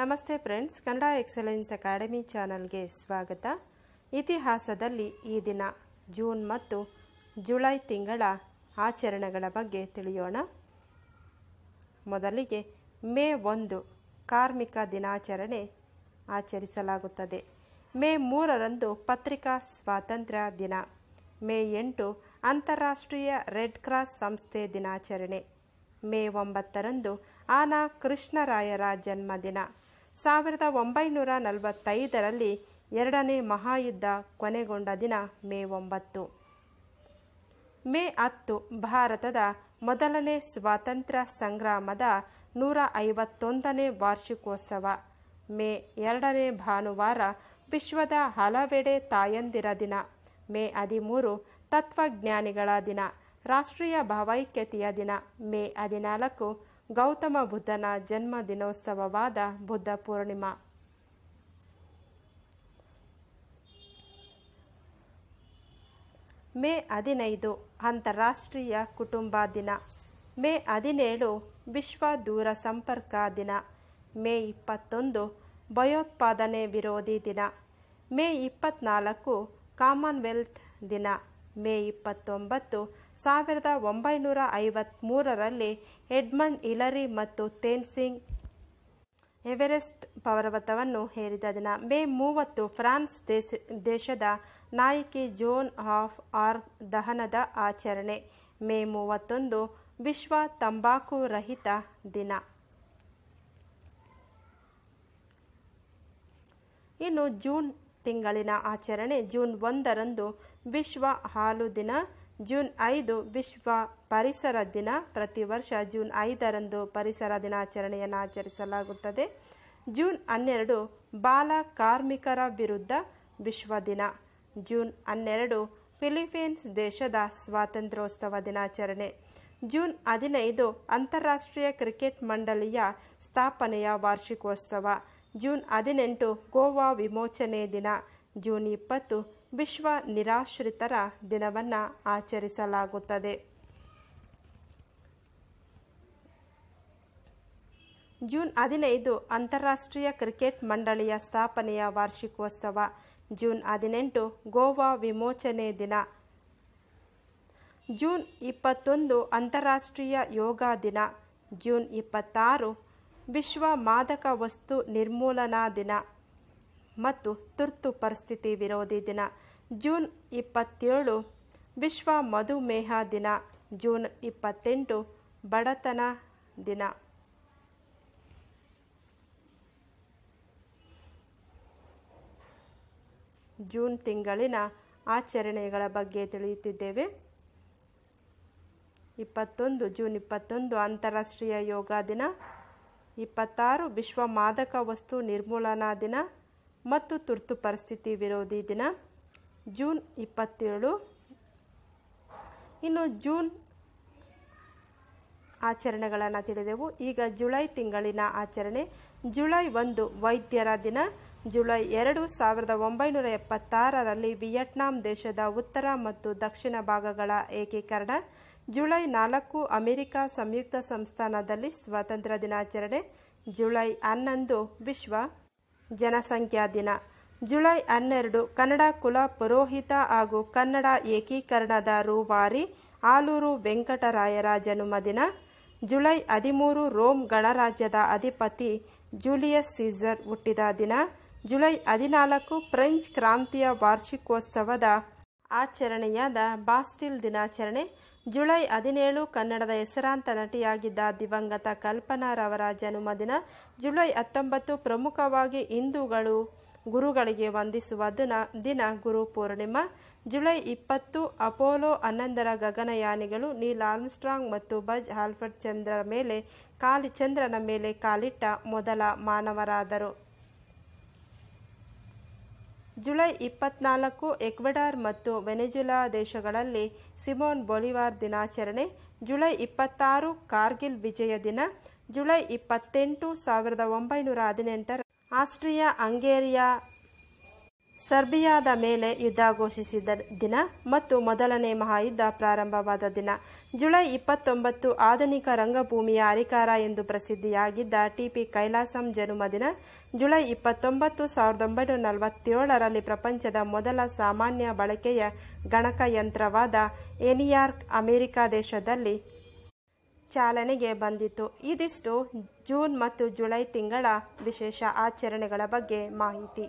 ನಮಸ್ತೆ friends Kannada excellence academy ಚಾನಲ್ಗೆ ಸ್ವಾಗತ ಇತಿಹಾಸದಲ್ಲಿ ಈ ದಿನ ಜೂನ್ ಮತ್ತು ಜುಲೈ ತಿಂಗಳ ಆಚರಣೆಗಳ ಬಗ್ಗೆ ತಿಳಿಯೋಣ ಮೊದಲಿಗೆ ಮೇ ಒಂದು ಕಾರ್ಮಿಕ ದಿನಾಚರಣೆ ಆಚರಿಸಲಾಗುತ್ತದೆ ಮೇ ಮೂರರಂದು ಪತ್ರಿಕಾ ಸ್ವಾತಂತ್ರ್ಯ ದಿನ ಮೇ ಎಂಟು ಅಂತಾರಾಷ್ಟ್ರೀಯ ರೆಡ್ ಕ್ರಾಸ್ ಸಂಸ್ಥೆ ದಿನಾಚರಣೆ ಮೇ ಒಂಬತ್ತರಂದು ಆನಾ ಕೃಷ್ಣರಾಯರ ಜನ್ಮದಿನ ಸಾವಿರದ ಒಂಬೈನೂರ ನಲವತ್ತೈದರಲ್ಲಿ ಎರಡನೇ ಮಹಾಯುದ್ಧ ಕೊನೆಗೊಂಡ ದಿನ ಮೇ ಒಂಬತ್ತು ಮೇ ಹತ್ತು ಭಾರತದ ಮೊದಲನೇ ಸ್ವಾತಂತ್ರ್ಯ ಸಂಗ್ರಾಮದ ನೂರ ಐವತ್ತೊಂದನೇ ವಾರ್ಷಿಕೋತ್ಸವ ಮೇ ಎರಡನೇ ಭಾನುವಾರ ವಿಶ್ವದ ಹಲವೆಡೆ ತಾಯಂದಿರ ದಿನ ಮೇ ಹದಿಮೂರು ತತ್ವಜ್ಞಾನಿಗಳ ದಿನ ರಾಷ್ಟ್ರೀಯ ಭಾವೈಕ್ಯತೆಯ ದಿನ ಮೇ ಹದಿನಾಲ್ಕು ಗೌತಮ ಬುದ್ಧನ ಜನ್ಮ ದಿನೋತ್ಸವವಾದ ಬುದ್ಧ ಪೂರ್ಣಿಮಾ ಮೇ ಹದಿನೈದು ಅಂತಾರಾಷ್ಟ್ರೀಯ ಕುಟುಂಬ ದಿನ ಮೇ ಹದಿನೇಳು ವಿಶ್ವ ದೂರ ಸಂಪರ್ಕ ದಿನ ಮೇ ಇಪ್ಪತ್ತೊಂದು ಭಯೋತ್ಪಾದನೆ ವಿರೋಧಿ ದಿನ ಮೇ ಇಪ್ಪತ್ನಾಲ್ಕು ಕಾಮನ್ವೆಲ್ತ್ ದಿನ ಮೇ ಇಪ್ಪತ್ತೊಂಬತ್ತು ಸಾವಿರದ ಒಂಬೈನೂರ ಐವತ್ತ್ಮೂರರಲ್ಲಿ ಎಡ್ಮಂಡ್ ಇಲರಿ ಮತ್ತು ತೇನ್ಸಿಂಗ್ ಎವರೆಸ್ಟ್ ಪರ್ವತವನ್ನು ಹೇರಿದ ದಿನ ಮೇ ಮೂವತ್ತು ಫ್ರಾನ್ಸ್ ದೇಶ ದೇಶದ ನಾಯಕಿ ಜೋನ್ ಆಫ್ ಆರ್ ದಹನದ ಆಚರಣೆ ಮೇ ಮೂವತ್ತೊಂದು ವಿಶ್ವ ತಂಬಾಕು ರಹಿತ ದಿನ ಇನ್ನು ಜೂನ್ ತಿಂಗಳಿನ ಆಚರಣೆ ಜೂನ್ ಒಂದರಂದು ವಿಶ್ವ ಹಾಲು ದಿನ ಜೂನ್ ಐದು ವಿಶ್ವ ಪರಿಸರ ದಿನ ಪ್ರತಿ ವರ್ಷ ಜೂನ್ ಐದರಂದು ಪರಿಸರ ದಿನಾಚರಣೆಯನ್ನು ಆಚರಿಸಲಾಗುತ್ತದೆ ಜೂನ್ ಹನ್ನೆರಡು ಬಾಲ ಕಾರ್ಮಿಕರ ವಿರುದ್ಧ ವಿಶ್ವ ದಿನ ಜೂನ್ ಹನ್ನೆರಡು ಫಿಲಿಪೀನ್ಸ್ ದೇಶದ ಸ್ವಾತಂತ್ರ್ಯೋತ್ಸವ ದಿನಾಚರಣೆ ಜೂನ್ ಹದಿನೈದು ಅಂತಾರಾಷ್ಟ್ರೀಯ ಕ್ರಿಕೆಟ್ ಮಂಡಳಿಯ ಸ್ಥಾಪನೆಯ ವಾರ್ಷಿಕೋತ್ಸವ ಜೂನ್ ಹದಿನೆಂಟು ಗೋವಾ ವಿಮೋಚನೆ ದಿನ ಜೂನ್ ಇಪ್ಪತ್ತು ವಿಶ್ವ ನಿರಾಶ್ರಿತರ ದಿನವನ್ನು ಆಚರಿಸಲಾಗುತ್ತದೆ ಜೂನ್ ಹದಿನೈದು ಅಂತಾರಾಷ್ಟ್ರೀಯ ಕ್ರಿಕೆಟ್ ಮಂಡಳಿಯ ಸ್ಥಾಪನೆಯ ವಾರ್ಷಿಕೋತ್ಸವ ಜೂನ್ ಹದಿನೆಂಟು ಗೋವಾ ವಿಮೋಚನೆ ದಿನ ಜೂನ್ ಇಪ್ಪತ್ತೊಂದು ಅಂತಾರಾಷ್ಟ್ರೀಯ ಯೋಗ ದಿನ ಜೂನ್ ಇಪ್ಪತ್ತಾರು ವಿಶ್ವ ಮಾದಕ ವಸ್ತು ನಿರ್ಮೂಲನಾ ದಿನ ಮತ್ತು ತುರ್ತು ಪರಿಸ್ಥಿತಿ ವಿರೋಧಿ ದಿನ ಜೂನ್ ಇಪ್ಪತ್ತೇಳು ವಿಶ್ವ ಮಧುಮೇಹ ದಿನ ಜೂನ್ ಇಪ್ಪತ್ತೆಂಟು ಬಡತನ ದಿನ ಜೂನ್ ತಿಂಗಳಿನ ಆಚರಣೆಗಳ ಬಗ್ಗೆ ತಿಳಿಯುತ್ತಿದ್ದೇವೆ ಇಪ್ಪತ್ತೊಂದು ಜೂನ್ ಇಪ್ಪತ್ತೊಂದು ಅಂತಾರಾಷ್ಟ್ರೀಯ ಯೋಗ ದಿನ ಇಪ್ಪತ್ತಾರು ವಿಶ್ವ ಮಾದಕ ವಸ್ತು ನಿರ್ಮೂಲನಾ ದಿನ ಮತ್ತು ತುರ್ತು ಪರಿಸ್ಥಿತಿ ವಿರೋಧಿ ದಿನ ಜೂನ್ ಇಪ್ಪತ್ತೇಳು ಇನ್ನು ಜೂನ್ ಆಚರಣೆಗಳನ್ನು ತಿಳಿದೆವು ಈಗ ಜುಲೈ ತಿಂಗಳಿನ ಆಚರಣೆ ಜುಲೈ ಒಂದು ವೈದ್ಯರ ದಿನ ಜುಲೈ ಎರಡು ಸಾವಿರದ ಒಂಬೈನೂರ ಎಪ್ಪತ್ತಾರರಲ್ಲಿ ವಿಯೆಟ್ನಾಂ ದೇಶದ ಉತ್ತರ ಮತ್ತು ದಕ್ಷಿಣ ಭಾಗಗಳ ಏಕೀಕರಣ ಜುಲೈ ನಾಲ್ಕು ಅಮೆರಿಕ ಸಂಯುಕ್ತ ಸಂಸ್ಥಾನದಲ್ಲಿ ಸ್ವಾತಂತ್ರ್ಯ ದಿನಾಚರಣೆ ಜುಲೈ ಹನ್ನೊಂದು ವಿಶ್ವ ಜನಸಂಖ್ಯಾ ದಿನ ಜುಲೈ ಹನ್ನೆರಡು ಕನ್ನಡ ಕುಲ ಪುರೋಹಿತ ಹಾಗೂ ಕನ್ನಡ ಏಕೀಕರಣದ ರೂವಾರಿ ಆಲೂರು ವೆಂಕಟರಾಯರ ಜನ್ಮದಿನ ಜುಲೈ ಹದಿಮೂರು ರೋಮ್ ಗಣರಾಜ್ಯದ ಅಧಿಪತಿ ಜೂಲಿಯಸ್ ಸೀಸರ್ ಹುಟ್ಟಿದ ದಿನ ಜುಲೈ ಹದಿನಾಲ್ಕು ಫ್ರೆಂಚ್ ಕ್ರಾಂತಿಯ ವಾರ್ಷಿಕೋತ್ಸವದ ಆಚರಣೆಯಾದ ಬಾಸ್ಟಿಲ್ ದಿನಾಚರಣೆ ಜುಲೈ ಹದಿನೇಳು ಕನ್ನಡದ ಹೆಸರಾಂತ ನಟಿಯಾಗಿದ್ದ ದಿವಂಗತ ಕಲ್ಪನಾರವರ ಜನ್ಮದಿನ ಜುಲೈ ಹತ್ತೊಂಬತ್ತು ಪ್ರಮುಖವಾಗಿ ಹಿಂದೂಗಳು ಗುರುಗಳಿಗೆ ವಂದಿಸುವ ದಿನ ದಿನ ಗುರು ಪೂರ್ಣಿಮಾ ಜುಲೈ ಇಪ್ಪತ್ತು ಅಪೋಲೋ ಹನ್ನೊಂದರ ಗಗನಯಾನಿಗಳು ನೀಲ್ ಆರ್ಮ್ಸ್ಟ್ರಾಂಗ್ ಮತ್ತು ಬಜ್ ಆಲ್ಫರ್ಡ್ ಚಂದ್ರರ ಮೇಲೆ ಕಾಲಿ ಚಂದ್ರನ ಮೇಲೆ ಕಾಲಿಟ್ಟ ಮೊದಲ ಮಾನವರಾದರು ಜುಲೈ ಇಪ್ಪತ್ನಾಲ್ಕು ಎಕ್ವೆಡಾರ್ ಮತ್ತು ವೆನೆಜುಲಾ ದೇಶಗಳಲ್ಲಿ ಸಿಮೋನ್ ಬೊಲಿವಾರ್ ದಿನಾಚರಣೆ ಜುಲೈ ಇಪ್ಪತ್ತಾರು ಕಾರ್ಗಿಲ್ ವಿಜಯ ದಿನ ಜುಲೈ ಇಪ್ಪತ್ತೆಂಟು ಸಾವಿರದ ಒಂಬೈನೂರ ಹದಿನೆಂಟರ ಆಸ್ಟ್ರಿಯಾ ಹಂಗೇರಿಯಾ ಸರ್ಬಿಯಾದ ಮೇಲೆ ಯುದ್ಧ ಘೋಷಿಸಿದ ದಿನ ಮತ್ತು ಮೊದಲನೇ ಮಹಾಯುದ್ಧ ಪ್ರಾರಂಭವಾದ ದಿನ ಜುಲೈ ಇಪ್ಪತ್ತೊಂಬತ್ತು ಆಧುನಿಕ ರಂಗಭೂಮಿಯ ಅರಿಕಾರ ಎಂದು ಪ್ರಸಿದ್ಧಿಯಾಗಿದ್ದ ಟಿಪಿ ಕೈಲಾಸಂ ದಿನ ಜುಲೈ ಇಪ್ಪತ್ತೊಂಬತ್ತು ಸಾವಿರದ ಒಂಬೈನೂರ ನಲವತ್ತೇಳರಲ್ಲಿ ಪ್ರಪಂಚದ ಮೊದಲ ಸಾಮಾನ್ಯ ಬಳಕೆಯ ಗಣಕಯಂತ್ರವಾದ ಎನಿಯಾರ್ಕ್ ಅಮೆರಿಕ ದೇಶದಲ್ಲಿ ಚಾಲನೆಗೆ ಬಂದಿತು ಇದಿಷ್ಟು ಜೂನ್ ಮತ್ತು ಜುಲೈ ತಿಂಗಳ ವಿಶೇಷ ಆಚರಣೆಗಳ ಬಗ್ಗೆ ಮಾಹಿತಿ